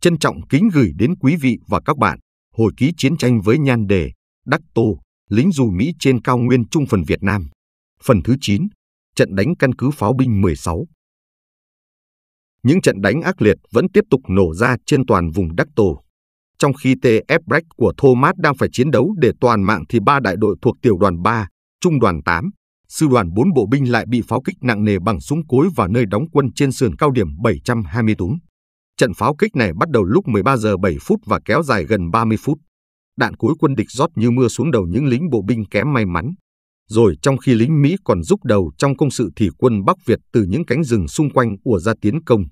Trân trọng kính gửi đến quý vị và các bạn hồi ký chiến tranh với nhan đề Đắc Tô, lính dù Mỹ trên cao nguyên trung phần Việt Nam. Phần thứ 9, trận đánh căn cứ pháo binh 16. Những trận đánh ác liệt vẫn tiếp tục nổ ra trên toàn vùng Đắc Tô. Trong khi TF Black của Thomas đang phải chiến đấu để toàn mạng thì ba đại đội thuộc tiểu đoàn 3, trung đoàn 8, sư đoàn 4 bộ binh lại bị pháo kích nặng nề bằng súng cối vào nơi đóng quân trên sườn cao điểm 720 túng. Trận pháo kích này bắt đầu lúc 13 giờ 7 phút và kéo dài gần 30 phút. Đạn cuối quân địch rót như mưa xuống đầu những lính bộ binh kém may mắn. Rồi trong khi lính Mỹ còn rúc đầu trong công sự thì quân Bắc Việt từ những cánh rừng xung quanh ùa ra tiến công.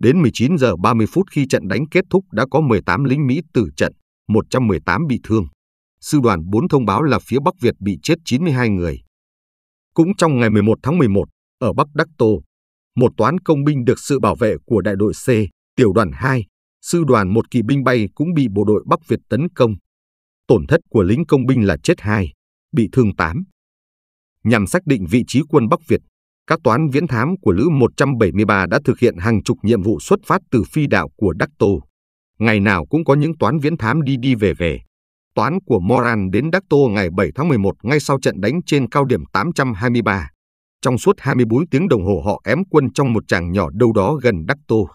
Đến 19 giờ 30 phút khi trận đánh kết thúc đã có 18 lính Mỹ tử trận, 118 bị thương. Sư đoàn 4 thông báo là phía Bắc Việt bị chết 92 người. Cũng trong ngày 11 tháng 11, ở Bắc Đắc Tô, một toán công binh được sự bảo vệ của đại đội C Tiểu đoàn 2, sư đoàn một kỳ binh bay cũng bị bộ đội Bắc Việt tấn công. Tổn thất của lính công binh là chết 2, bị thương 8. Nhằm xác định vị trí quân Bắc Việt, các toán viễn thám của Lữ 173 đã thực hiện hàng chục nhiệm vụ xuất phát từ phi đạo của Đắc Tô. Ngày nào cũng có những toán viễn thám đi đi về về. Toán của Moran đến Đắc Tô ngày 7 tháng 11 ngay sau trận đánh trên cao điểm 823. Trong suốt 24 tiếng đồng hồ họ ém quân trong một tràng nhỏ đâu đó gần Đắc Tô.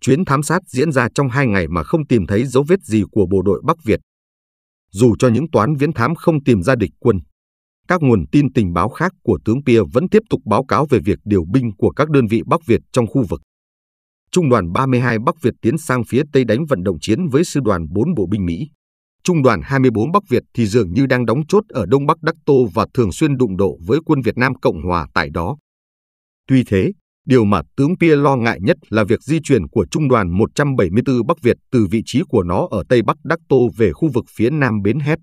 Chuyến thám sát diễn ra trong hai ngày mà không tìm thấy dấu vết gì của bộ đội Bắc Việt. Dù cho những toán viễn thám không tìm ra địch quân, các nguồn tin tình báo khác của tướng Pia vẫn tiếp tục báo cáo về việc điều binh của các đơn vị Bắc Việt trong khu vực. Trung đoàn 32 Bắc Việt tiến sang phía Tây đánh vận động chiến với sư đoàn 4 bộ binh Mỹ. Trung đoàn 24 Bắc Việt thì dường như đang đóng chốt ở Đông Bắc Đắc Tô và thường xuyên đụng độ với quân Việt Nam Cộng Hòa tại đó. Tuy thế, Điều mà tướng Pierre lo ngại nhất là việc di chuyển của trung đoàn 174 Bắc Việt từ vị trí của nó ở Tây Bắc Đắc Tô về khu vực phía Nam Bến Hép,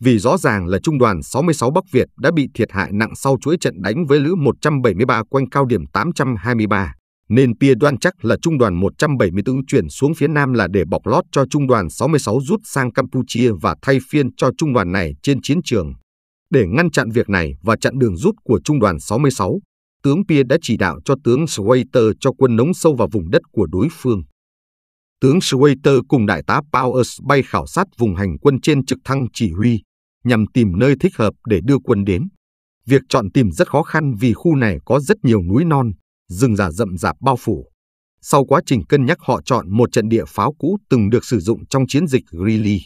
vì rõ ràng là trung đoàn 66 Bắc Việt đã bị thiệt hại nặng sau chuỗi trận đánh với lữ 173 quanh cao điểm 823, nên Pierre đoan chắc là trung đoàn 174 chuyển xuống phía Nam là để bọc lót cho trung đoàn 66 rút sang Campuchia và thay phiên cho trung đoàn này trên chiến trường. Để ngăn chặn việc này và chặn đường rút của trung đoàn 66, tướng Pia đã chỉ đạo cho tướng Schweiter cho quân nống sâu vào vùng đất của đối phương. Tướng Schweiter cùng đại tá Powers bay khảo sát vùng hành quân trên trực thăng chỉ huy, nhằm tìm nơi thích hợp để đưa quân đến. Việc chọn tìm rất khó khăn vì khu này có rất nhiều núi non, rừng già rậm rạp bao phủ. Sau quá trình cân nhắc họ chọn một trận địa pháo cũ từng được sử dụng trong chiến dịch Greeley.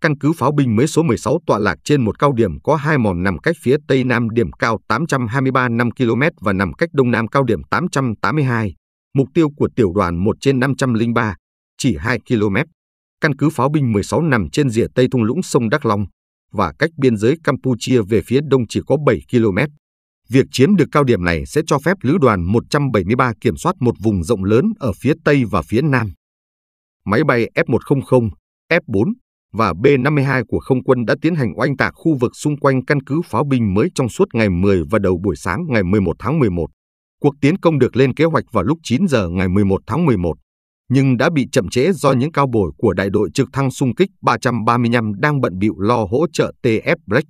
Căn cứ pháo binh mới số 16 tọa lạc trên một cao điểm có hai mòn nằm cách phía tây nam điểm cao 823 5 km và nằm cách đông nam cao điểm 882. Mục tiêu của tiểu đoàn 1 trên 503, chỉ 2 km. Căn cứ pháo binh 16 nằm trên rìa tây thung lũng sông Đắk Long và cách biên giới Campuchia về phía đông chỉ có 7 km. Việc chiếm được cao điểm này sẽ cho phép lữ đoàn 173 kiểm soát một vùng rộng lớn ở phía tây và phía nam. Máy bay F-100, F-4 và B-52 của không quân đã tiến hành oanh tạc khu vực xung quanh căn cứ pháo binh mới trong suốt ngày 10 và đầu buổi sáng ngày 11 tháng 11. Cuộc tiến công được lên kế hoạch vào lúc 9 giờ ngày 11 tháng 11, nhưng đã bị chậm trễ do những cao bồi của đại đội trực thăng xung kích 335 đang bận bịu lo hỗ trợ TF Black.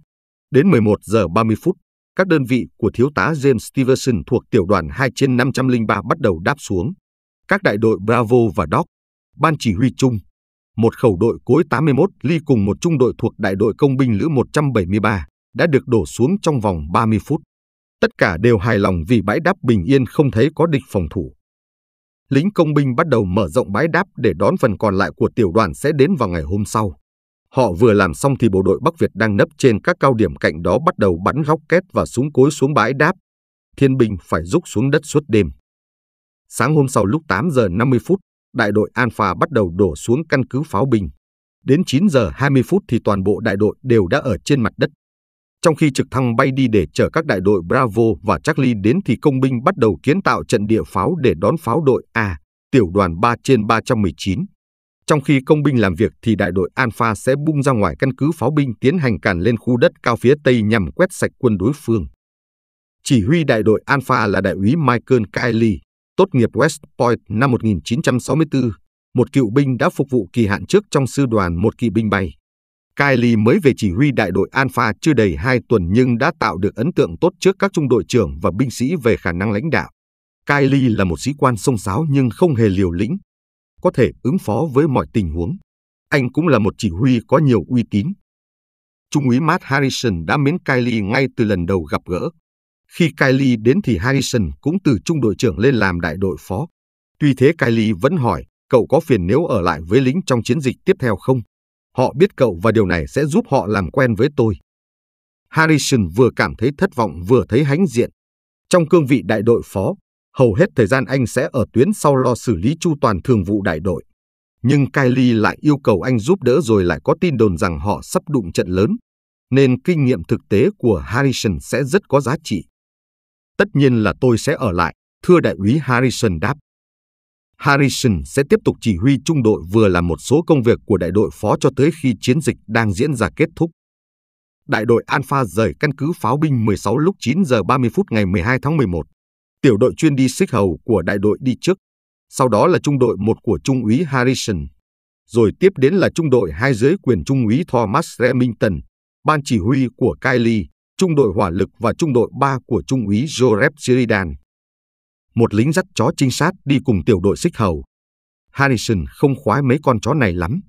Đến 11 giờ 30 phút, các đơn vị của thiếu tá James Stevenson thuộc tiểu đoàn 2 trên 503 bắt đầu đáp xuống. Các đại đội Bravo và Doc, ban chỉ huy chung, một khẩu đội cối 81 ly cùng một trung đội thuộc đại đội công binh lữ 173 đã được đổ xuống trong vòng 30 phút. Tất cả đều hài lòng vì bãi đáp bình yên không thấy có địch phòng thủ. Lính công binh bắt đầu mở rộng bãi đáp để đón phần còn lại của tiểu đoàn sẽ đến vào ngày hôm sau. Họ vừa làm xong thì bộ đội Bắc Việt đang nấp trên các cao điểm cạnh đó bắt đầu bắn két và súng cối xuống bãi đáp. Thiên binh phải rút xuống đất suốt đêm. Sáng hôm sau lúc 8 giờ 50 phút, đại đội Alpha bắt đầu đổ xuống căn cứ pháo binh. Đến 9 giờ 20 phút thì toàn bộ đại đội đều đã ở trên mặt đất. Trong khi trực thăng bay đi để chở các đại đội Bravo và Charlie đến thì công binh bắt đầu kiến tạo trận địa pháo để đón pháo đội A, tiểu đoàn 3 trên 319. Trong khi công binh làm việc thì đại đội Alpha sẽ bung ra ngoài căn cứ pháo binh tiến hành càn lên khu đất cao phía tây nhằm quét sạch quân đối phương. Chỉ huy đại đội Alpha là đại úy Michael Kiley tốt nghiệp West Point năm 1964, một cựu binh đã phục vụ kỳ hạn trước trong sư đoàn một kỵ binh bay. Kylie mới về chỉ huy đại đội Alpha chưa đầy 2 tuần nhưng đã tạo được ấn tượng tốt trước các trung đội trưởng và binh sĩ về khả năng lãnh đạo. Kylie là một sĩ quan sông sáo nhưng không hề liều lĩnh, có thể ứng phó với mọi tình huống. Anh cũng là một chỉ huy có nhiều uy tín. Trung úy Matt Harrison đã mến Kylie ngay từ lần đầu gặp gỡ. Khi Kylie đến thì Harrison cũng từ trung đội trưởng lên làm đại đội phó. Tuy thế Kylie vẫn hỏi, cậu có phiền nếu ở lại với lính trong chiến dịch tiếp theo không? Họ biết cậu và điều này sẽ giúp họ làm quen với tôi. Harrison vừa cảm thấy thất vọng vừa thấy hãnh diện. Trong cương vị đại đội phó, hầu hết thời gian anh sẽ ở tuyến sau lo xử lý chu toàn thường vụ đại đội. Nhưng Kylie lại yêu cầu anh giúp đỡ rồi lại có tin đồn rằng họ sắp đụng trận lớn, nên kinh nghiệm thực tế của Harrison sẽ rất có giá trị. Tất nhiên là tôi sẽ ở lại, thưa đại úy Harrison đáp. Harrison sẽ tiếp tục chỉ huy trung đội vừa làm một số công việc của đại đội phó cho tới khi chiến dịch đang diễn ra kết thúc. Đại đội Alpha rời căn cứ pháo binh 16 lúc 9 giờ 30 phút ngày 12 tháng 11. Tiểu đội chuyên đi xích hầu của đại đội đi trước, sau đó là trung đội 1 của trung úy Harrison, rồi tiếp đến là trung đội 2 dưới quyền trung úy Thomas Remington, ban chỉ huy của Kylie trung đội hỏa lực và trung đội 3 của Trung úy Jorep Sheridan. Một lính dắt chó trinh sát đi cùng tiểu đội xích hầu. Harrison không khoái mấy con chó này lắm.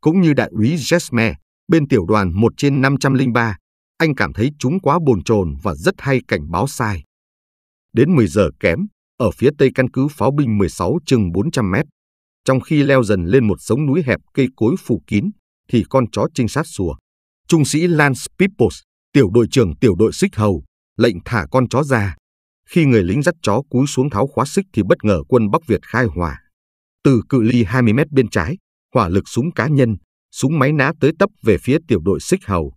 Cũng như đại úy Jesmer, bên tiểu đoàn 1 trên 503, anh cảm thấy chúng quá bồn chồn và rất hay cảnh báo sai. Đến 10 giờ kém, ở phía tây căn cứ pháo binh 16 chừng 400 mét, trong khi leo dần lên một sống núi hẹp cây cối phủ kín, thì con chó trinh sát sủa. Trung sĩ Lance Peoples tiểu đội trưởng tiểu đội xích hầu, lệnh thả con chó ra. Khi người lính dắt chó cúi xuống tháo khóa xích thì bất ngờ quân Bắc Việt khai hỏa. Từ cự ly 20 mét bên trái, hỏa lực súng cá nhân, súng máy ná tới tấp về phía tiểu đội xích hầu.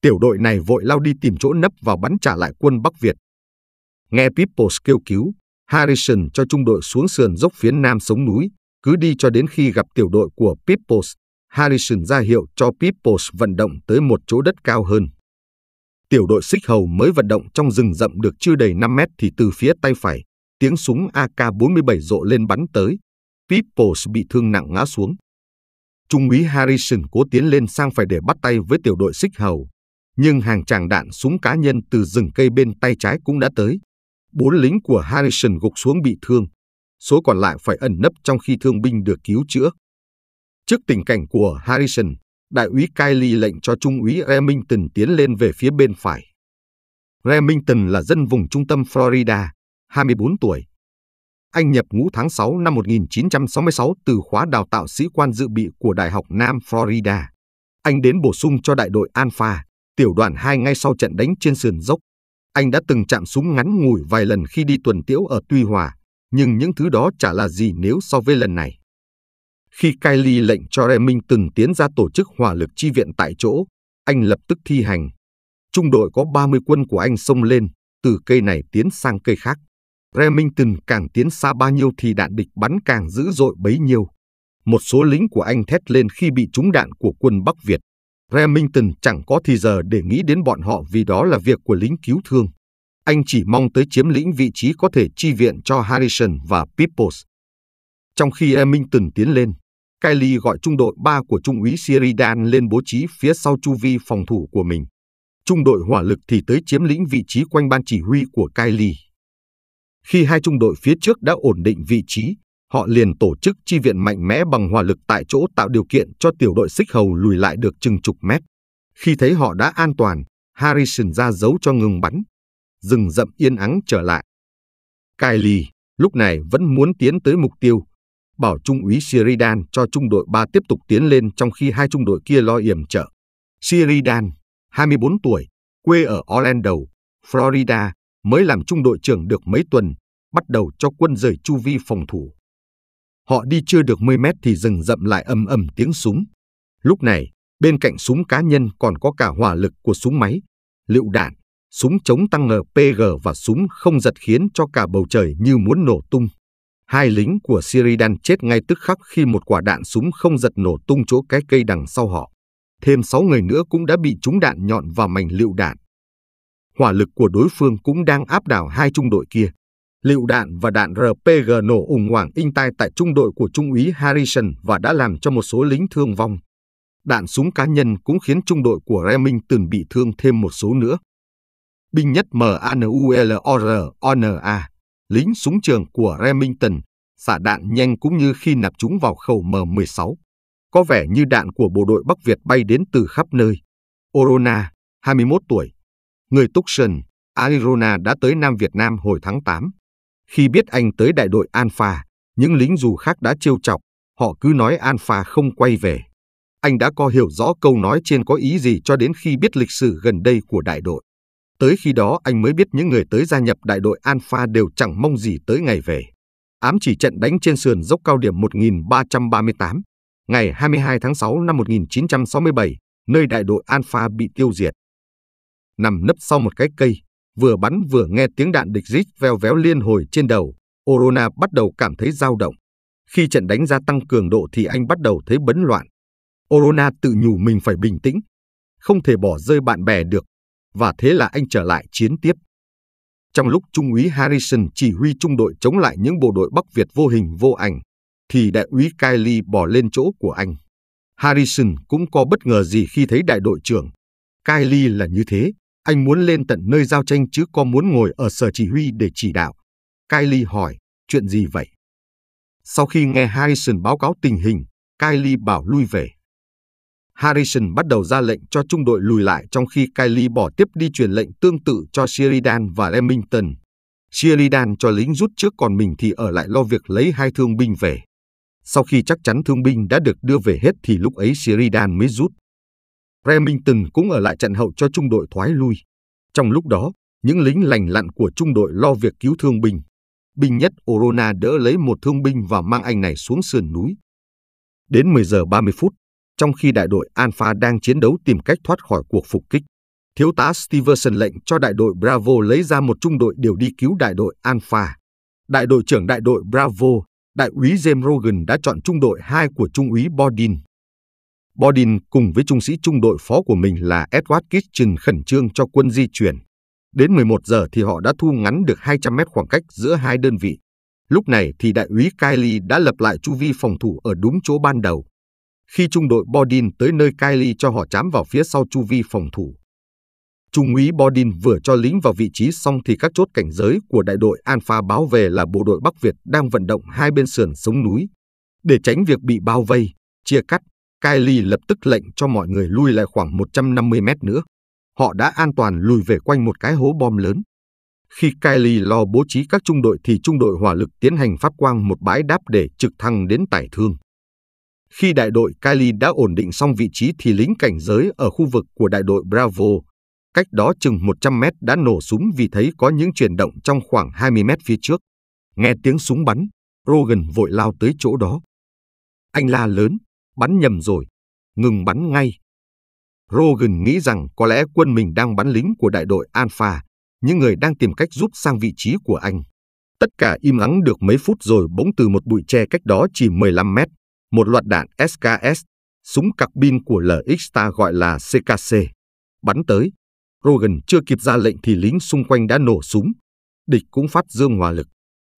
Tiểu đội này vội lao đi tìm chỗ nấp vào bắn trả lại quân Bắc Việt. Nghe Peoples kêu cứu, Harrison cho trung đội xuống sườn dốc phía nam sống núi, cứ đi cho đến khi gặp tiểu đội của Peoples. Harrison ra hiệu cho Peoples vận động tới một chỗ đất cao hơn. Tiểu đội xích hầu mới vận động trong rừng rậm được chưa đầy 5 mét thì từ phía tay phải, tiếng súng AK-47 rộ lên bắn tới. Peoples bị thương nặng ngã xuống. Trung úy Harrison cố tiến lên sang phải để bắt tay với tiểu đội xích hầu, nhưng hàng tràng đạn súng cá nhân từ rừng cây bên tay trái cũng đã tới. Bốn lính của Harrison gục xuống bị thương, số còn lại phải ẩn nấp trong khi thương binh được cứu chữa. Trước tình cảnh của Harrison, đại úy Kylie lệnh cho trung úy Remington tiến lên về phía bên phải. Remington là dân vùng trung tâm Florida, 24 tuổi. Anh nhập ngũ tháng 6 năm 1966 từ khóa đào tạo sĩ quan dự bị của Đại học Nam Florida. Anh đến bổ sung cho đại đội Alpha, tiểu đoàn 2 ngay sau trận đánh trên sườn dốc. Anh đã từng chạm súng ngắn ngủi vài lần khi đi tuần tiễu ở Tuy Hòa, nhưng những thứ đó chả là gì nếu so với lần này. Khi Kylie lệnh cho Remington từng tiến ra tổ chức hỏa lực chi viện tại chỗ, anh lập tức thi hành. Trung đội có 30 quân của anh xông lên, từ cây này tiến sang cây khác. Remington càng tiến xa bao nhiêu thì đạn địch bắn càng dữ dội bấy nhiêu. Một số lính của anh thét lên khi bị trúng đạn của quân Bắc Việt. Remington chẳng có thì giờ để nghĩ đến bọn họ vì đó là việc của lính cứu thương. Anh chỉ mong tới chiếm lĩnh vị trí có thể chi viện cho Harrison và Peoples. Trong khi Remington tiến lên, Kylie gọi trung đội 3 của trung úy Sheridan lên bố trí phía sau chu vi phòng thủ của mình. Trung đội hỏa lực thì tới chiếm lĩnh vị trí quanh ban chỉ huy của Kylie. Khi hai trung đội phía trước đã ổn định vị trí, họ liền tổ chức chi viện mạnh mẽ bằng hỏa lực tại chỗ tạo điều kiện cho tiểu đội xích hầu lùi lại được chừng chục mét. Khi thấy họ đã an toàn, Harrison ra dấu cho ngừng bắn. Rừng rậm yên ắng trở lại. Kylie lúc này vẫn muốn tiến tới mục tiêu, bảo trung úy Sheridan cho trung đội 3 tiếp tục tiến lên trong khi hai trung đội kia lo yểm trợ. Sheridan, 24 tuổi, quê ở Orlando, Florida, mới làm trung đội trưởng được mấy tuần, bắt đầu cho quân rời chu vi phòng thủ. Họ đi chưa được 10 mét thì rừng rậm lại ầm ầm tiếng súng. Lúc này, bên cạnh súng cá nhân còn có cả hỏa lực của súng máy, lựu đạn, súng chống tăng RPG và súng không giật khiến cho cả bầu trời như muốn nổ tung hai lính của Siridan chết ngay tức khắc khi một quả đạn súng không giật nổ tung chỗ cái cây đằng sau họ. Thêm sáu người nữa cũng đã bị trúng đạn nhọn vào mảnh lựu đạn. Hỏa lực của đối phương cũng đang áp đảo hai trung đội kia. Lựu đạn và đạn RPG nổ ủng ngoảng in tai tại trung đội của Trung úy Harrison và đã làm cho một số lính thương vong. Đạn súng cá nhân cũng khiến trung đội của Remington bị thương thêm một số nữa. Binh nhất MANULORONA lính súng trường của Remington xả đạn nhanh cũng như khi nạp chúng vào khẩu M16. Có vẻ như đạn của bộ đội Bắc Việt bay đến từ khắp nơi. Orona, 21 tuổi, người Tucson, Arizona đã tới Nam Việt Nam hồi tháng 8. Khi biết anh tới đại đội Alpha, những lính dù khác đã trêu chọc, họ cứ nói Alpha không quay về. Anh đã có hiểu rõ câu nói trên có ý gì cho đến khi biết lịch sử gần đây của đại đội. Tới khi đó anh mới biết những người tới gia nhập đại đội Alpha đều chẳng mong gì tới ngày về. Ám chỉ trận đánh trên sườn dốc cao điểm 1338, ngày 22 tháng 6 năm 1967, nơi đại đội Alpha bị tiêu diệt. Nằm nấp sau một cái cây, vừa bắn vừa nghe tiếng đạn địch rít veo véo liên hồi trên đầu, Orona bắt đầu cảm thấy dao động. Khi trận đánh gia tăng cường độ thì anh bắt đầu thấy bấn loạn. Orona tự nhủ mình phải bình tĩnh, không thể bỏ rơi bạn bè được và thế là anh trở lại chiến tiếp. Trong lúc Trung úy Harrison chỉ huy trung đội chống lại những bộ đội Bắc Việt vô hình vô ảnh, thì đại úy Kylie bỏ lên chỗ của anh. Harrison cũng có bất ngờ gì khi thấy đại đội trưởng. Kylie là như thế, anh muốn lên tận nơi giao tranh chứ có muốn ngồi ở sở chỉ huy để chỉ đạo. Kylie hỏi, chuyện gì vậy? Sau khi nghe Harrison báo cáo tình hình, Kylie bảo lui về. Harrison bắt đầu ra lệnh cho trung đội lùi lại trong khi Kylie bỏ tiếp đi truyền lệnh tương tự cho Sheridan và Remington. Sheridan cho lính rút trước còn mình thì ở lại lo việc lấy hai thương binh về. Sau khi chắc chắn thương binh đã được đưa về hết thì lúc ấy Sheridan mới rút. Remington cũng ở lại trận hậu cho trung đội thoái lui. Trong lúc đó, những lính lành lặn của trung đội lo việc cứu thương binh. Binh nhất Orona đỡ lấy một thương binh và mang anh này xuống sườn núi. Đến 10 giờ 30 phút, trong khi đại đội Alpha đang chiến đấu tìm cách thoát khỏi cuộc phục kích, thiếu tá Stevenson lệnh cho đại đội Bravo lấy ra một trung đội điều đi cứu đại đội Alpha. Đại đội trưởng đại đội Bravo, đại úy James Rogan đã chọn trung đội 2 của trung úy Bodin. Bodin cùng với trung sĩ trung đội phó của mình là Edward Kitchen khẩn trương cho quân di chuyển. Đến 11 giờ thì họ đã thu ngắn được 200 mét khoảng cách giữa hai đơn vị. Lúc này thì đại úy Kylie đã lập lại chu vi phòng thủ ở đúng chỗ ban đầu khi trung đội Bodin tới nơi Kylie cho họ chám vào phía sau chu vi phòng thủ. Trung úy Bodin vừa cho lính vào vị trí xong thì các chốt cảnh giới của đại đội Alpha báo về là bộ đội Bắc Việt đang vận động hai bên sườn sống núi. Để tránh việc bị bao vây, chia cắt, Kylie lập tức lệnh cho mọi người lui lại khoảng 150 mét nữa. Họ đã an toàn lùi về quanh một cái hố bom lớn. Khi Kylie lo bố trí các trung đội thì trung đội hỏa lực tiến hành phát quang một bãi đáp để trực thăng đến tải thương. Khi đại đội Kylie đã ổn định xong vị trí thì lính cảnh giới ở khu vực của đại đội Bravo, cách đó chừng 100 mét đã nổ súng vì thấy có những chuyển động trong khoảng 20 mét phía trước. Nghe tiếng súng bắn, Rogan vội lao tới chỗ đó. Anh la lớn, bắn nhầm rồi, ngừng bắn ngay. Rogan nghĩ rằng có lẽ quân mình đang bắn lính của đại đội Alpha, những người đang tìm cách giúp sang vị trí của anh. Tất cả im lắng được mấy phút rồi bỗng từ một bụi tre cách đó chỉ 15 mét, một loạt đạn SKS, súng cặc pin của LX-Star gọi là CKC, bắn tới. Rogan chưa kịp ra lệnh thì lính xung quanh đã nổ súng. Địch cũng phát dương hỏa lực.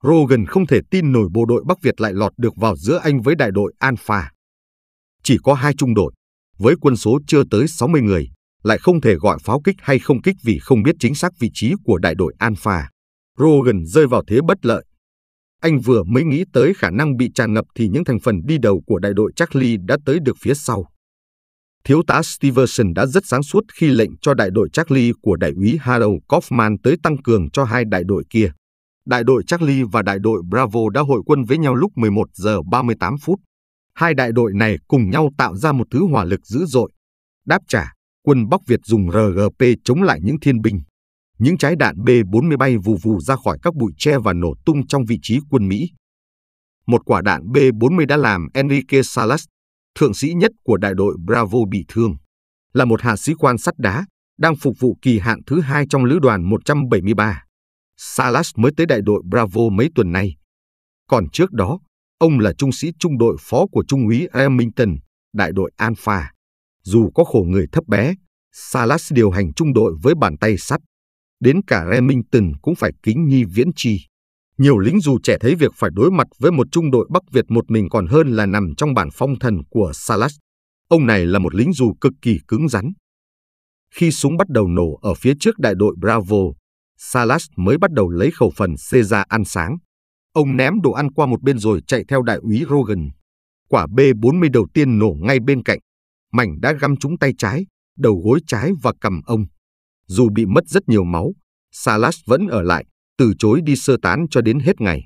Rogan không thể tin nổi bộ đội Bắc Việt lại lọt được vào giữa anh với đại đội Alpha. Chỉ có hai trung đội, với quân số chưa tới 60 người, lại không thể gọi pháo kích hay không kích vì không biết chính xác vị trí của đại đội Alpha. Rogan rơi vào thế bất lợi anh vừa mới nghĩ tới khả năng bị tràn ngập thì những thành phần đi đầu của đại đội Charlie đã tới được phía sau. Thiếu tá Stevenson đã rất sáng suốt khi lệnh cho đại đội Charlie của đại úy Harold Kaufman tới tăng cường cho hai đại đội kia. Đại đội Charlie và đại đội Bravo đã hội quân với nhau lúc 11 giờ 38 phút. Hai đại đội này cùng nhau tạo ra một thứ hỏa lực dữ dội. Đáp trả, quân Bắc Việt dùng RGP chống lại những thiên binh những trái đạn B-40 bay vù vù ra khỏi các bụi tre và nổ tung trong vị trí quân Mỹ. Một quả đạn B-40 đã làm Enrique Salas, thượng sĩ nhất của đại đội Bravo bị thương, là một hạ sĩ quan sắt đá đang phục vụ kỳ hạn thứ hai trong lữ đoàn 173. Salas mới tới đại đội Bravo mấy tuần nay. Còn trước đó, ông là trung sĩ trung đội phó của trung úy Remington, đại đội Alpha. Dù có khổ người thấp bé, Salas điều hành trung đội với bàn tay sắt đến cả Remington cũng phải kính nhi viễn chi. Nhiều lính dù trẻ thấy việc phải đối mặt với một trung đội Bắc Việt một mình còn hơn là nằm trong bản phong thần của Salas. Ông này là một lính dù cực kỳ cứng rắn. Khi súng bắt đầu nổ ở phía trước đại đội Bravo, Salas mới bắt đầu lấy khẩu phần xê ra ăn sáng. Ông ném đồ ăn qua một bên rồi chạy theo đại úy Rogan. Quả B-40 đầu tiên nổ ngay bên cạnh. Mảnh đã găm trúng tay trái, đầu gối trái và cầm ông dù bị mất rất nhiều máu, Salas vẫn ở lại, từ chối đi sơ tán cho đến hết ngày.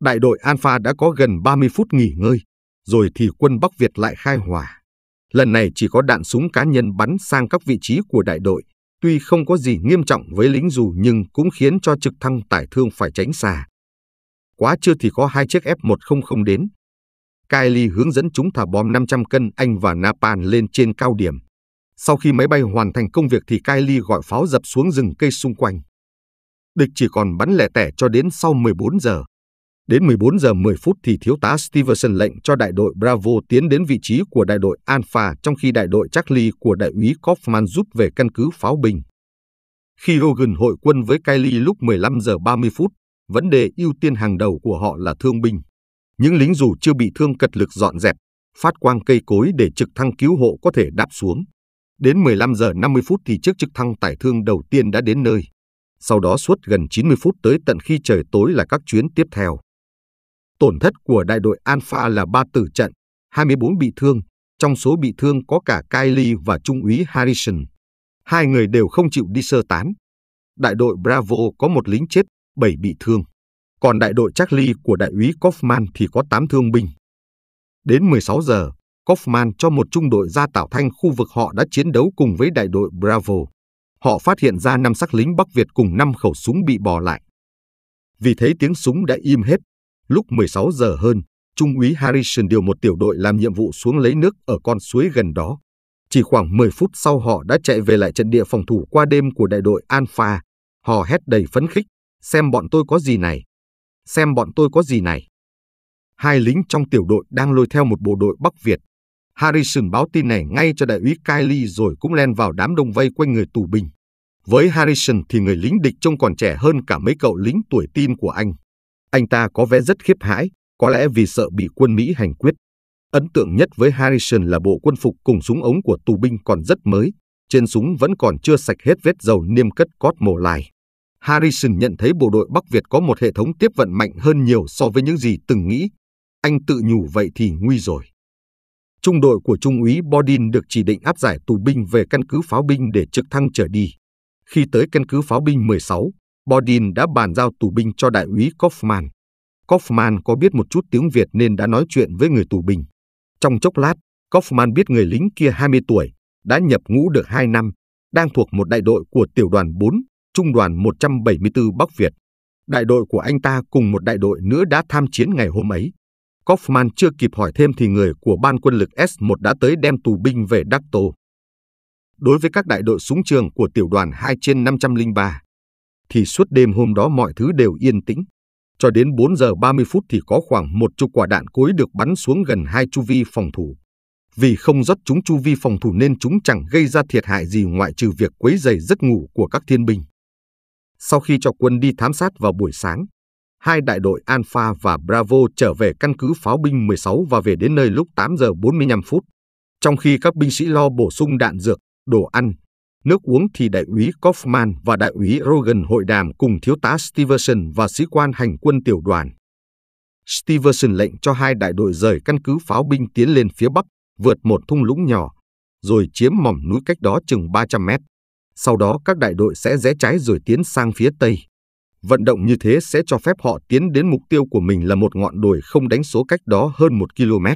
Đại đội Alpha đã có gần 30 phút nghỉ ngơi, rồi thì quân Bắc Việt lại khai hỏa. Lần này chỉ có đạn súng cá nhân bắn sang các vị trí của đại đội, tuy không có gì nghiêm trọng với lính dù nhưng cũng khiến cho trực thăng tải thương phải tránh xa. Quá trưa thì có hai chiếc F-100 đến. Kylie hướng dẫn chúng thả bom 500 cân Anh và Napan lên trên cao điểm, sau khi máy bay hoàn thành công việc thì Kylie gọi pháo dập xuống rừng cây xung quanh. Địch chỉ còn bắn lẻ tẻ cho đến sau 14 giờ. Đến 14 giờ 10 phút thì thiếu tá Stevenson lệnh cho đại đội Bravo tiến đến vị trí của đại đội Alpha trong khi đại đội Charlie của đại úy Kaufman giúp về căn cứ pháo binh. Khi Rogan hội quân với Kylie lúc 15 giờ 30 phút, vấn đề ưu tiên hàng đầu của họ là thương binh. Những lính dù chưa bị thương cật lực dọn dẹp, phát quang cây cối để trực thăng cứu hộ có thể đạp xuống. Đến 15 giờ 50 phút thì chiếc trực thăng tải thương đầu tiên đã đến nơi. Sau đó suốt gần 90 phút tới tận khi trời tối là các chuyến tiếp theo. Tổn thất của đại đội Alpha là 3 tử trận, 24 bị thương, trong số bị thương có cả Kylie và Trung úy Harrison. Hai người đều không chịu đi sơ tán. Đại đội Bravo có một lính chết, 7 bị thương. Còn đại đội Charlie của đại úy Kaufman thì có 8 thương binh. Đến 16 giờ, Kaufman cho một trung đội ra tảo thanh khu vực họ đã chiến đấu cùng với đại đội Bravo. Họ phát hiện ra năm xác lính Bắc Việt cùng năm khẩu súng bị bỏ lại. Vì thế tiếng súng đã im hết. Lúc 16 giờ hơn, Trung úy Harrison điều một tiểu đội làm nhiệm vụ xuống lấy nước ở con suối gần đó. Chỉ khoảng 10 phút sau họ đã chạy về lại trận địa phòng thủ qua đêm của đại đội Alpha. Họ hét đầy phấn khích, xem bọn tôi có gì này. Xem bọn tôi có gì này. Hai lính trong tiểu đội đang lôi theo một bộ đội Bắc Việt. Harrison báo tin này ngay cho đại úy Kylie rồi cũng len vào đám đông vây quanh người tù binh. Với Harrison thì người lính địch trông còn trẻ hơn cả mấy cậu lính tuổi tin của anh. Anh ta có vẻ rất khiếp hãi, có lẽ vì sợ bị quân Mỹ hành quyết. Ấn tượng nhất với Harrison là bộ quân phục cùng súng ống của tù binh còn rất mới, trên súng vẫn còn chưa sạch hết vết dầu niêm cất cót mồ lại. Harrison nhận thấy bộ đội Bắc Việt có một hệ thống tiếp vận mạnh hơn nhiều so với những gì từng nghĩ. Anh tự nhủ vậy thì nguy rồi trung đội của Trung úy Bodin được chỉ định áp giải tù binh về căn cứ pháo binh để trực thăng trở đi. Khi tới căn cứ pháo binh 16, Bodin đã bàn giao tù binh cho đại úy Kaufman. Kaufman có biết một chút tiếng Việt nên đã nói chuyện với người tù binh. Trong chốc lát, Kaufman biết người lính kia 20 tuổi, đã nhập ngũ được 2 năm, đang thuộc một đại đội của tiểu đoàn 4, trung đoàn 174 Bắc Việt. Đại đội của anh ta cùng một đại đội nữa đã tham chiến ngày hôm ấy. Kaufman chưa kịp hỏi thêm thì người của ban quân lực S1 đã tới đem tù binh về Đắc Tô. Đối với các đại đội súng trường của tiểu đoàn 2 trên 503, thì suốt đêm hôm đó mọi thứ đều yên tĩnh. Cho đến 4 giờ 30 phút thì có khoảng một chục quả đạn cối được bắn xuống gần hai chu vi phòng thủ. Vì không rót chúng chu vi phòng thủ nên chúng chẳng gây ra thiệt hại gì ngoại trừ việc quấy rầy giấc ngủ của các thiên binh. Sau khi cho quân đi thám sát vào buổi sáng, hai đại đội Alpha và Bravo trở về căn cứ pháo binh 16 và về đến nơi lúc 8 giờ 45 phút. Trong khi các binh sĩ lo bổ sung đạn dược, đồ ăn, nước uống thì đại úy Kaufman và đại úy Rogan hội đàm cùng thiếu tá Stevenson và sĩ quan hành quân tiểu đoàn. Stevenson lệnh cho hai đại đội rời căn cứ pháo binh tiến lên phía bắc, vượt một thung lũng nhỏ, rồi chiếm mỏm núi cách đó chừng 300 mét. Sau đó các đại đội sẽ rẽ trái rồi tiến sang phía tây. Vận động như thế sẽ cho phép họ tiến đến mục tiêu của mình là một ngọn đồi không đánh số cách đó hơn một km.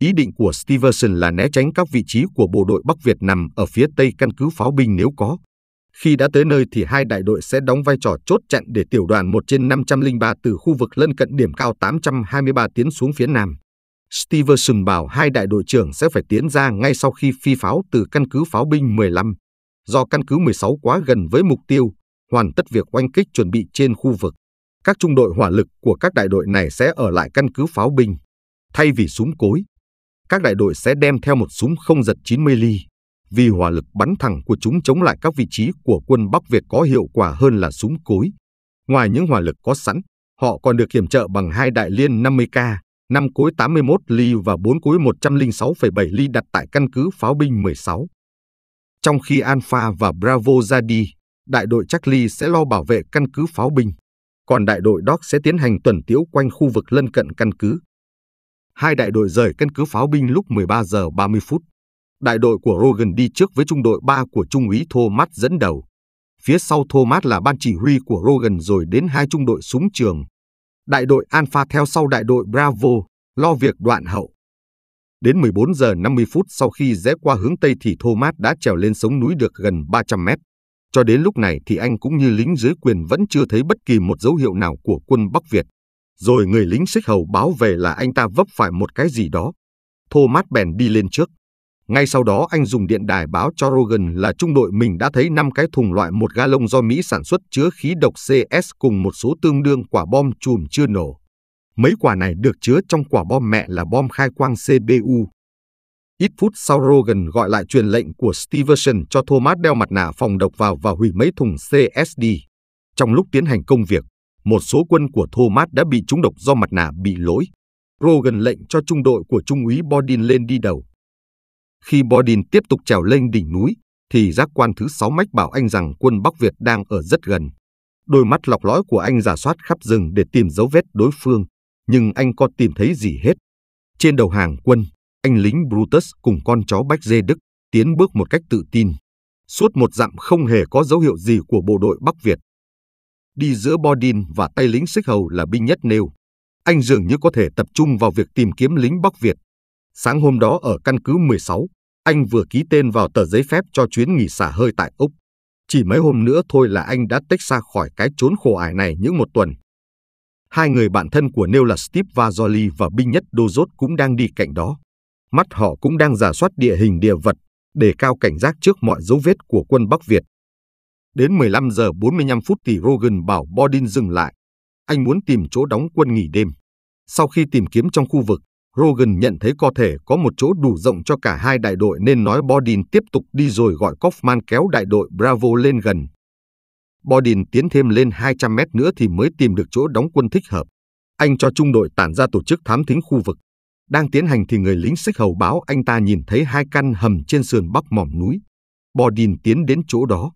Ý định của Stevenson là né tránh các vị trí của bộ đội Bắc Việt nằm ở phía tây căn cứ pháo binh nếu có. Khi đã tới nơi thì hai đại đội sẽ đóng vai trò chốt chặn để tiểu đoàn 1 trên 503 từ khu vực lân cận điểm cao 823 tiến xuống phía nam. Stevenson bảo hai đại đội trưởng sẽ phải tiến ra ngay sau khi phi pháo từ căn cứ pháo binh 15. Do căn cứ 16 quá gần với mục tiêu, hoàn tất việc oanh kích chuẩn bị trên khu vực. Các trung đội hỏa lực của các đại đội này sẽ ở lại căn cứ pháo binh. Thay vì súng cối, các đại đội sẽ đem theo một súng không giật 90 ly, vì hỏa lực bắn thẳng của chúng chống lại các vị trí của quân Bắc Việt có hiệu quả hơn là súng cối. Ngoài những hỏa lực có sẵn, họ còn được kiểm trợ bằng hai đại liên 50K, 5 cối 81 ly và 4 cối 106,7 ly đặt tại căn cứ pháo binh 16. Trong khi Alpha và Bravo ra đi, đại đội Charlie sẽ lo bảo vệ căn cứ pháo binh, còn đại đội Doc sẽ tiến hành tuần tiễu quanh khu vực lân cận căn cứ. Hai đại đội rời căn cứ pháo binh lúc 13 giờ 30 phút. Đại đội của Rogan đi trước với trung đội 3 của Trung úy Thomas dẫn đầu. Phía sau Thomas là ban chỉ huy của Rogan rồi đến hai trung đội súng trường. Đại đội Alpha theo sau đại đội Bravo, lo việc đoạn hậu. Đến 14 giờ 50 phút sau khi rẽ qua hướng Tây thì Thomas đã trèo lên sống núi được gần 300 mét. Cho đến lúc này thì anh cũng như lính dưới quyền vẫn chưa thấy bất kỳ một dấu hiệu nào của quân Bắc Việt. Rồi người lính xích hầu báo về là anh ta vấp phải một cái gì đó. Thomas bèn đi lên trước. Ngay sau đó anh dùng điện đài báo cho Rogan là trung đội mình đã thấy 5 cái thùng loại một ga lông do Mỹ sản xuất chứa khí độc CS cùng một số tương đương quả bom chùm chưa nổ. Mấy quả này được chứa trong quả bom mẹ là bom khai quang CBU. Ít phút sau Rogan gọi lại truyền lệnh của Stevenson cho Thomas đeo mặt nạ phòng độc vào và hủy mấy thùng CSD. Trong lúc tiến hành công việc, một số quân của Thomas đã bị trúng độc do mặt nạ bị lỗi. Rogan lệnh cho trung đội của Trung úy Bodin lên đi đầu. Khi Bodin tiếp tục trèo lên đỉnh núi, thì giác quan thứ sáu mách bảo anh rằng quân Bắc Việt đang ở rất gần. Đôi mắt lọc lõi của anh giả soát khắp rừng để tìm dấu vết đối phương, nhưng anh có tìm thấy gì hết. Trên đầu hàng quân, anh lính Brutus cùng con chó Bách Dê Đức tiến bước một cách tự tin. Suốt một dặm không hề có dấu hiệu gì của bộ đội Bắc Việt. Đi giữa Bodin và tay lính xích hầu là binh nhất nêu. Anh dường như có thể tập trung vào việc tìm kiếm lính Bắc Việt. Sáng hôm đó ở căn cứ 16, anh vừa ký tên vào tờ giấy phép cho chuyến nghỉ xả hơi tại Úc. Chỉ mấy hôm nữa thôi là anh đã tách xa khỏi cái chốn khổ ải này những một tuần. Hai người bạn thân của Neil là Steve Vazoli và binh nhất Dozot cũng đang đi cạnh đó mắt họ cũng đang giả soát địa hình địa vật, để cao cảnh giác trước mọi dấu vết của quân Bắc Việt. Đến 15 giờ 45 phút thì Rogan bảo Bodin dừng lại. Anh muốn tìm chỗ đóng quân nghỉ đêm. Sau khi tìm kiếm trong khu vực, Rogan nhận thấy có thể có một chỗ đủ rộng cho cả hai đại đội nên nói Bodin tiếp tục đi rồi gọi Kaufman kéo đại đội Bravo lên gần. Bodin tiến thêm lên 200 mét nữa thì mới tìm được chỗ đóng quân thích hợp. Anh cho trung đội tản ra tổ chức thám thính khu vực. Đang tiến hành thì người lính xích hầu báo anh ta nhìn thấy hai căn hầm trên sườn bắc mỏm núi. Bò tiến đến chỗ đó.